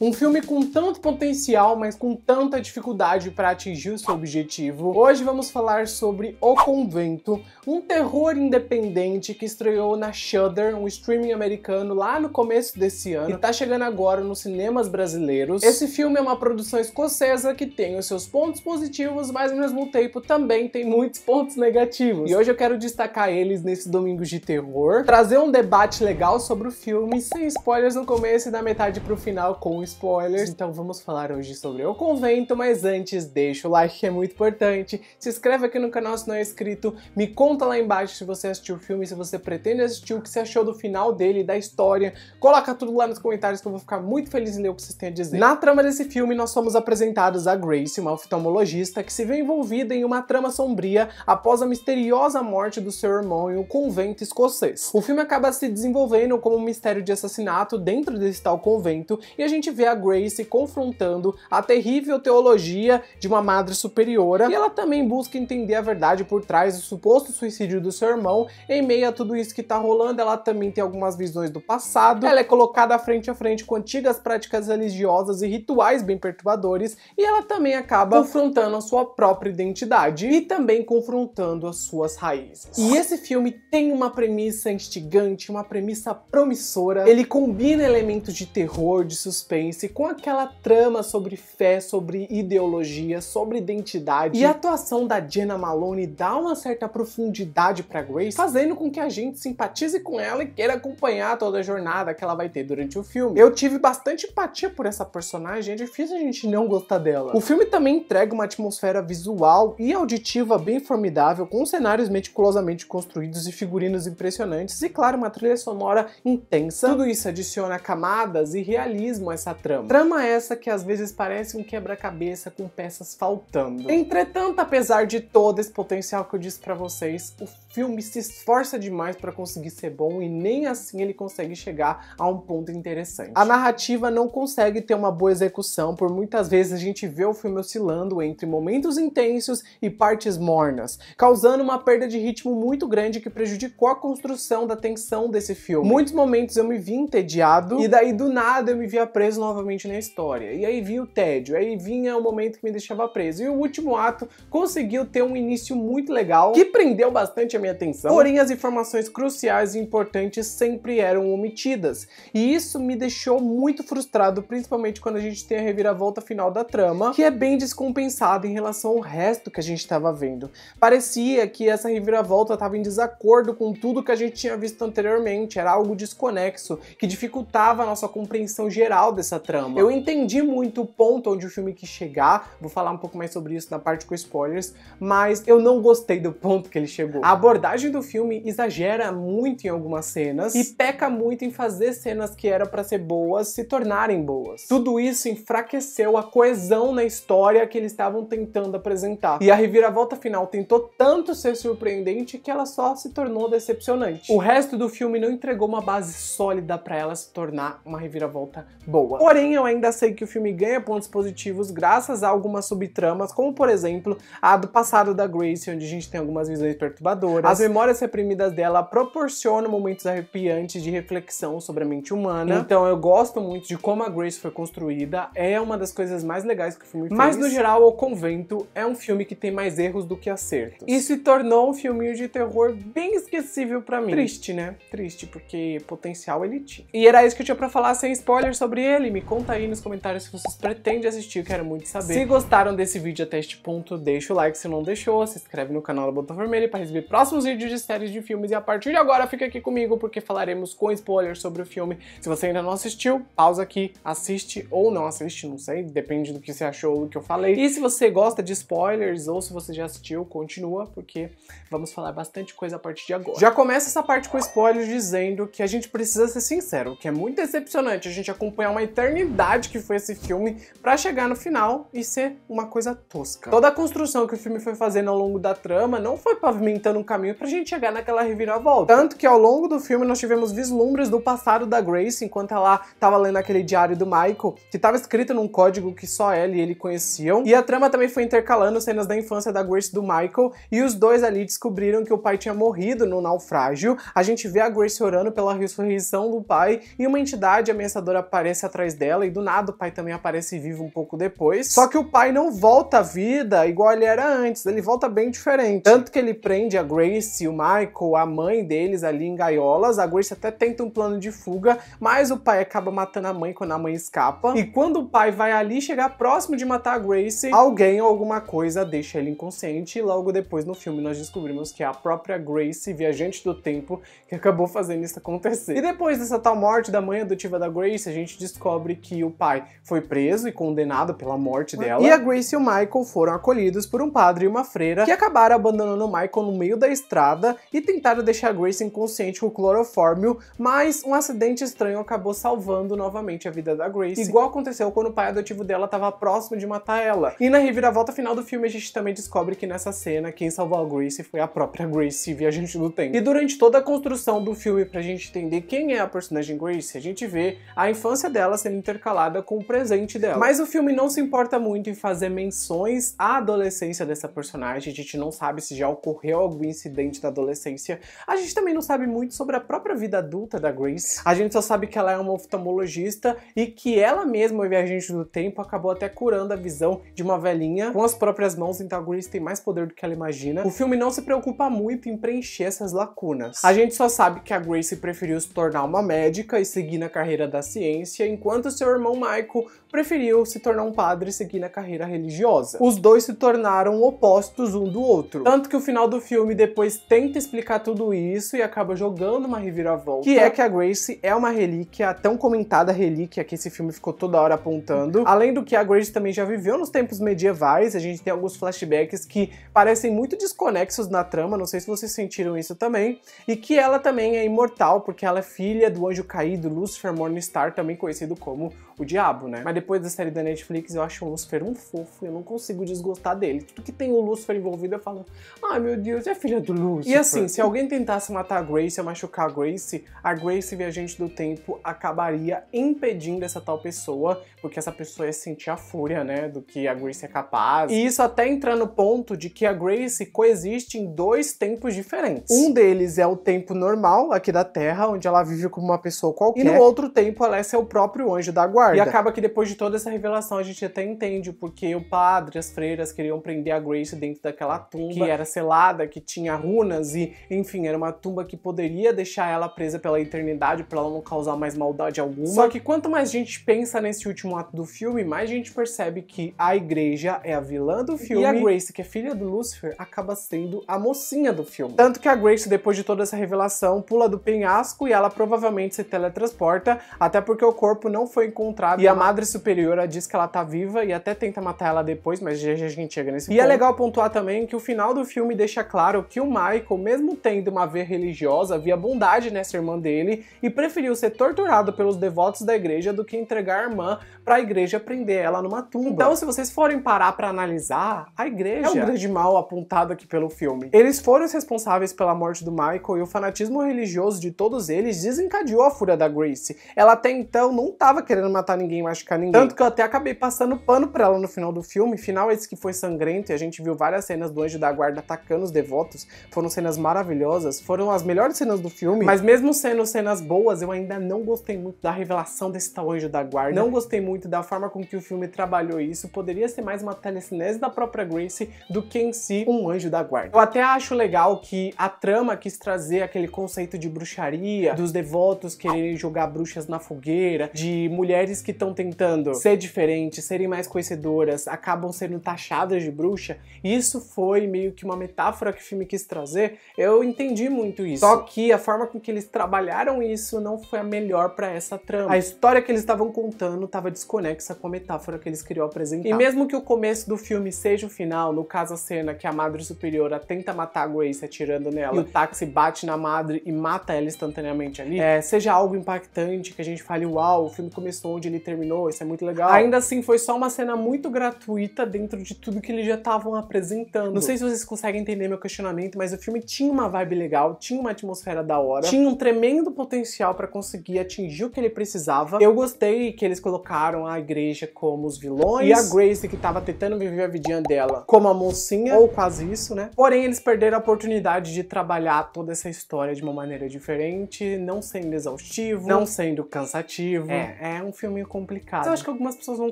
Um filme com tanto potencial, mas com tanta dificuldade para atingir o seu objetivo. Hoje vamos falar sobre O Convento, um terror independente que estreou na Shudder, um streaming americano lá no começo desse ano e tá chegando agora nos cinemas brasileiros. Esse filme é uma produção escocesa que tem os seus pontos positivos, mas ao mesmo tempo também tem muitos pontos negativos. E hoje eu quero destacar eles nesse domingo de terror, trazer um debate legal sobre o filme, sem spoilers no começo e da metade pro final com spoilers, então vamos falar hoje sobre o convento, mas antes deixa o like que é muito importante, se inscreve aqui no canal se não é inscrito, me conta lá embaixo se você assistiu o filme, se você pretende assistir, o que você achou do final dele, da história, coloca tudo lá nos comentários que eu vou ficar muito feliz em ler o que vocês têm a dizer. Na trama desse filme nós somos apresentados a Grace, uma oftalmologista que se vê envolvida em uma trama sombria após a misteriosa morte do seu irmão em um convento escocês. O filme acaba se desenvolvendo como um mistério de assassinato dentro desse tal convento e a gente vê a Grace confrontando a terrível teologia de uma madre superiora e ela também busca entender a verdade por trás do suposto suicídio do seu irmão. Em meio a tudo isso que tá rolando, ela também tem algumas visões do passado. Ela é colocada frente a frente com antigas práticas religiosas e rituais bem perturbadores e ela também acaba confrontando a sua própria identidade e também confrontando as suas raízes. E esse filme tem uma premissa instigante, uma premissa promissora. Ele combina elementos de terror, de suspense com aquela trama sobre fé, sobre ideologia, sobre identidade. E a atuação da Jenna Malone dá uma certa profundidade para Grace, fazendo com que a gente simpatize com ela e queira acompanhar toda a jornada que ela vai ter durante o filme. Eu tive bastante empatia por essa personagem, é difícil a gente não gostar dela. O filme também entrega uma atmosfera visual e auditiva bem formidável, com cenários meticulosamente construídos e figurinos impressionantes, e claro, uma trilha sonora intensa. Tudo isso adiciona camadas e realismo a essa trama. Trama essa que às vezes parece um quebra-cabeça com peças faltando. Entretanto, apesar de todo esse potencial que eu disse para vocês, o filme se esforça demais para conseguir ser bom e nem assim ele consegue chegar a um ponto interessante. A narrativa não consegue ter uma boa execução, por muitas vezes a gente vê o filme oscilando entre momentos intensos e partes mornas, causando uma perda de ritmo muito grande que prejudicou a construção da tensão desse filme. Muitos momentos eu me vi entediado e daí do nada eu me via preso novamente na história. E aí vinha o tédio, aí vinha o momento que me deixava preso. E o último ato conseguiu ter um início muito legal, que prendeu bastante a minha atenção. Porém, as informações cruciais e importantes sempre eram omitidas. E isso me deixou muito frustrado, principalmente quando a gente tem a reviravolta final da trama, que é bem descompensada em relação ao resto que a gente estava vendo. Parecia que essa reviravolta estava em desacordo com tudo que a gente tinha visto anteriormente, era algo desconexo, que dificultava a nossa compreensão geral desse essa trama. Eu entendi muito o ponto onde o filme quis chegar, vou falar um pouco mais sobre isso na parte com spoilers, mas eu não gostei do ponto que ele chegou. A abordagem do filme exagera muito em algumas cenas e peca muito em fazer cenas que eram para ser boas se tornarem boas. Tudo isso enfraqueceu a coesão na história que eles estavam tentando apresentar. E a reviravolta final tentou tanto ser surpreendente que ela só se tornou decepcionante. O resto do filme não entregou uma base sólida para ela se tornar uma reviravolta boa. Porém, eu ainda sei que o filme ganha pontos positivos graças a algumas subtramas, como por exemplo a do passado da Grace, onde a gente tem algumas visões perturbadoras. As memórias reprimidas dela proporcionam momentos arrepiantes de reflexão sobre a mente humana. Então, eu gosto muito de como a Grace foi construída. É uma das coisas mais legais que o filme fez. Mas, no geral, O Convento é um filme que tem mais erros do que acertos. Isso se tornou um filminho de terror bem esquecível para mim. Triste, né? Triste, porque potencial ele tinha. E era isso que eu tinha pra falar sem spoiler sobre ele e me conta aí nos comentários se vocês pretendem assistir, quero muito saber. Se gostaram desse vídeo até este ponto, deixa o like se não deixou, se inscreve no canal da Botão Vermelho para receber próximos vídeos de séries de filmes e a partir de agora fica aqui comigo porque falaremos com spoilers sobre o filme. Se você ainda não assistiu, pausa aqui, assiste ou não assiste, não sei, depende do que você achou do que eu falei. E se você gosta de spoilers ou se você já assistiu, continua porque vamos falar bastante coisa a partir de agora. Já começa essa parte com spoilers dizendo que a gente precisa ser sincero, que é muito decepcionante a gente acompanhar uma eternidade que foi esse filme para chegar no final e ser uma coisa tosca. Toda a construção que o filme foi fazendo ao longo da trama não foi pavimentando um caminho pra gente chegar naquela reviravolta. Tanto que ao longo do filme nós tivemos vislumbres do passado da Grace enquanto ela tava lendo aquele diário do Michael, que tava escrito num código que só ela e ele conheciam. E a trama também foi intercalando cenas da infância da Grace do Michael e os dois ali descobriram que o pai tinha morrido no naufrágio. A gente vê a Grace orando pela ressurreição do pai e uma entidade ameaçadora aparece atrás atrás dela e do nada o pai também aparece vivo um pouco depois. Só que o pai não volta à vida igual ele era antes, ele volta bem diferente. Tanto que ele prende a Grace, o Michael, a mãe deles ali em gaiolas. A Grace até tenta um plano de fuga, mas o pai acaba matando a mãe quando a mãe escapa. E quando o pai vai ali chegar próximo de matar a Grace, alguém ou alguma coisa deixa ele inconsciente e logo depois no filme nós descobrimos que é a própria Grace, viajante do tempo, que acabou fazendo isso acontecer. E depois dessa tal morte da mãe adotiva da Grace, a gente descobre descobre que o pai foi preso e condenado pela morte dela. E a Grace e o Michael foram acolhidos por um padre e uma freira que acabaram abandonando o Michael no meio da estrada e tentaram deixar a Grace inconsciente com clorofórmio, mas um acidente estranho acabou salvando novamente a vida da Grace, igual aconteceu quando o pai adotivo dela estava próximo de matar ela. E na reviravolta final do filme a gente também descobre que nessa cena quem salvou a Grace foi a própria Grace, viajante do tempo. E durante toda a construção do filme pra gente entender quem é a personagem Grace, a gente vê a infância dela sendo sendo intercalada com o presente dela. Mas o filme não se importa muito em fazer menções à adolescência dessa personagem, a gente não sabe se já ocorreu algum incidente da adolescência, a gente também não sabe muito sobre a própria vida adulta da Grace, a gente só sabe que ela é uma oftalmologista e que ela mesma, viajante do tempo, acabou até curando a visão de uma velhinha com as próprias mãos, então a Grace tem mais poder do que ela imagina. O filme não se preocupa muito em preencher essas lacunas. A gente só sabe que a Grace preferiu se tornar uma médica e seguir na carreira da ciência, enquanto enquanto seu irmão Michael preferiu se tornar um padre e seguir na carreira religiosa. Os dois se tornaram opostos um do outro. Tanto que o final do filme depois tenta explicar tudo isso e acaba jogando uma reviravolta, que é que a Grace é uma relíquia, a tão comentada relíquia que esse filme ficou toda hora apontando. Além do que a Grace também já viveu nos tempos medievais, a gente tem alguns flashbacks que parecem muito desconexos na trama, não sei se vocês sentiram isso também, e que ela também é imortal porque ela é filha do anjo caído Lucifer Morningstar, também conhecido como o diabo, né? Mas depois da série da Netflix, eu acho o Lucifer um fofo, eu não consigo desgostar dele. Tudo que tem o Lucifer envolvido, eu falo, ai ah, meu Deus, é filha do Lucifer. E assim, se alguém tentasse matar a Grace, ou machucar a Grace, a Grace, viajante do tempo, acabaria impedindo essa tal pessoa, porque essa pessoa ia sentir a fúria, né, do que a Grace é capaz. E isso até entra no ponto de que a Grace coexiste em dois tempos diferentes. Um deles é o tempo normal, aqui da Terra, onde ela vive como uma pessoa qualquer. E no outro tempo, ela é seu próprio o anjo da guarda. E acaba que depois de toda essa revelação a gente até entende porque o padre, as freiras queriam prender a Grace dentro daquela tumba que era selada, que tinha runas e, enfim, era uma tumba que poderia deixar ela presa pela eternidade para ela não causar mais maldade alguma. Só que quanto mais a gente pensa nesse último ato do filme, mais a gente percebe que a igreja é a vilã do filme e a Grace, que é filha do Lucifer, acaba sendo a mocinha do filme. Tanto que a Grace, depois de toda essa revelação, pula do penhasco e ela provavelmente se teletransporta, até porque o corpo não não foi encontrada. E a Madre Superiora diz que ela tá viva e até tenta matar ela depois, mas já, a gente chega nesse e é ponto. E é legal pontuar também que o final do filme deixa claro que o Michael, mesmo tendo uma ver religiosa, via bondade nessa irmã dele e preferiu ser torturado pelos devotos da igreja do que entregar a irmã para a igreja prender ela numa tumba. Então, se vocês forem parar para analisar, a igreja é um grande mal apontado aqui pelo filme. Eles foram os responsáveis pela morte do Michael e o fanatismo religioso de todos eles desencadeou a fúria da Grace. Ela até então não tá tava querendo matar ninguém, machucar ninguém. Tanto que eu até acabei passando pano pra ela no final do filme. Final esse que foi sangrento e a gente viu várias cenas do anjo da guarda atacando os devotos. Foram cenas maravilhosas, foram as melhores cenas do filme. Mas mesmo sendo cenas boas, eu ainda não gostei muito da revelação desse tal anjo da guarda. Não gostei muito da forma com que o filme trabalhou isso. Poderia ser mais uma telecinese da própria Grace do que em si um anjo da guarda. Eu até acho legal que a trama quis trazer aquele conceito de bruxaria, dos devotos quererem jogar bruxas na fogueira, de mulheres que estão tentando ser diferentes, serem mais conhecedoras, acabam sendo taxadas de bruxa. Isso foi meio que uma metáfora que o filme quis trazer. Eu entendi muito isso. Só que a forma com que eles trabalharam isso não foi a melhor para essa trama. A história que eles estavam contando estava desconexa com a metáfora que eles queriam apresentar. E mesmo que o começo do filme seja o final, no caso a cena que a Madre Superiora tenta matar a Grace atirando nela e o táxi bate na Madre e mata ela instantaneamente ali, é, seja algo impactante que a gente fale, uau, o filme começou onde ele terminou, isso é muito legal. Ainda assim, foi só uma cena muito gratuita dentro de tudo que eles já estavam apresentando. Não sei se vocês conseguem entender meu questionamento, mas o filme tinha uma vibe legal, tinha uma atmosfera da hora, tinha um tremendo potencial para conseguir atingir o que ele precisava. Eu gostei que eles colocaram a igreja como os vilões e a Grace, que tava tentando viver a vidinha dela, como a mocinha, ou quase isso, né? Porém, eles perderam a oportunidade de trabalhar toda essa história de uma maneira diferente, não sendo exaustivo, não sendo cansativo. É, é um filminho complicado. Mas eu acho que algumas pessoas vão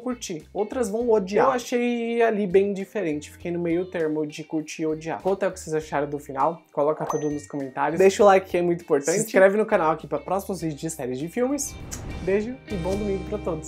curtir, outras vão odiar. Eu achei ali bem diferente, fiquei no meio termo de curtir e odiar. Conta o que vocês acharam do final? Coloca tudo nos comentários. Deixa o like que é muito importante. Se inscreve no canal aqui para próximos vídeos de séries de filmes. Beijo e bom domingo para todos.